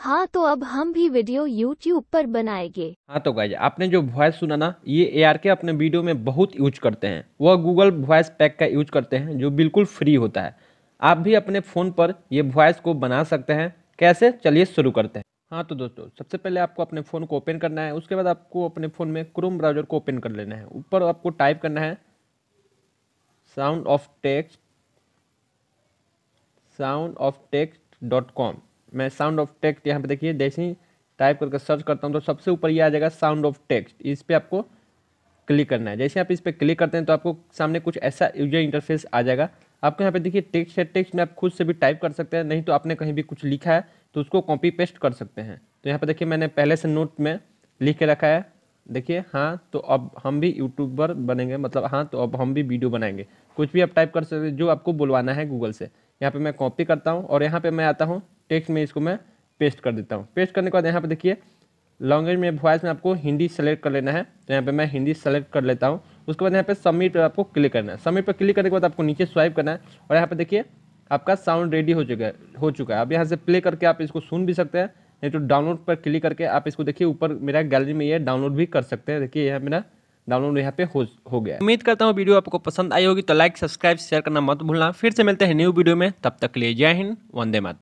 हाँ तो अब हम भी वीडियो यूट्यूब पर बनाएंगे हाँ तो गाइज आपने जो वॉइस सुना ना ये ए के अपने वीडियो में बहुत यूज करते हैं वह गूगल वॉइस पैक का यूज करते हैं जो बिल्कुल फ्री होता है आप भी अपने फ़ोन पर ये वॉइस को बना सकते हैं कैसे चलिए शुरू करते हैं हाँ तो दोस्तों सबसे पहले आपको अपने फ़ोन को ओपन करना है उसके बाद आपको अपने फ़ोन में क्रोम ब्राउजर को ओपन कर लेना है ऊपर आपको टाइप करना है sound of text sound of text dot com मैं साउंड ऑफ टेक्स्ट यहाँ पे देखिए जैसे ही टाइप करके सर्च करता हूँ तो सबसे ऊपर ये आ जाएगा साउंड ऑफ टेक्स्ट इस पर आपको क्लिक करना है जैसे आप इस पर क्लिक करते हैं तो आपको सामने कुछ ऐसा यूजर इंटरफेस आ जाएगा आपको यहाँ पे देखिए टेक्स्ट है टेक्स्ट में आप खुद से भी टाइप कर सकते हैं नहीं तो आपने कहीं भी कुछ लिखा है तो उसको कॉपी पेस्ट कर सकते हैं तो यहाँ पर देखिए मैंने पहले से नोट में लिख के रखा है देखिए हाँ तो अब हम भी यूट्यूबर बनेंगे मतलब हाँ तो अब हम भी वीडियो बनाएंगे कुछ भी आप टाइप कर सकते जो आपको बुलवाना है गूगल से यहाँ पर मैं कॉपी करता हूँ और यहाँ पर मैं आता हूँ टेक्स्ट में इसको मैं पेस्ट कर देता हूँ पेस्ट करने के बाद यहाँ पर देखिए लैंग्वेज में वॉइस में आपको हिंदी सेलेक्ट कर लेना है तो यहाँ पे मैं हिंदी सेलेक्ट कर लेता हूँ उसके बाद यहाँ पे सबमिट पर आपको क्लिक करना है सबमिट पर क्लिक करने के बाद आपको नीचे स्वाइप करना है और यहाँ पे देखिए आपका साउंड रेडी हो चुका है हो चुका है अब यहाँ से प्ले करके आप इसको सुन भी सकते हैं नहीं तो डाउनलोड पर क्लिक करके आप इसको देखिए ऊपर मेरा गैलरी में ये डाउनलोड भी कर सकते हैं देखिए यह मेरा डाउनलोड यहाँ पे हो हो गया उम्मीद करता हूँ वीडियो आपको पसंद आई होगी तो लाइक सब्सक्राइब शेयर करना मत भूलना फिर से मिलते हैं न्यू वीडियो में तब तक लिए जय हिंद वंदे मात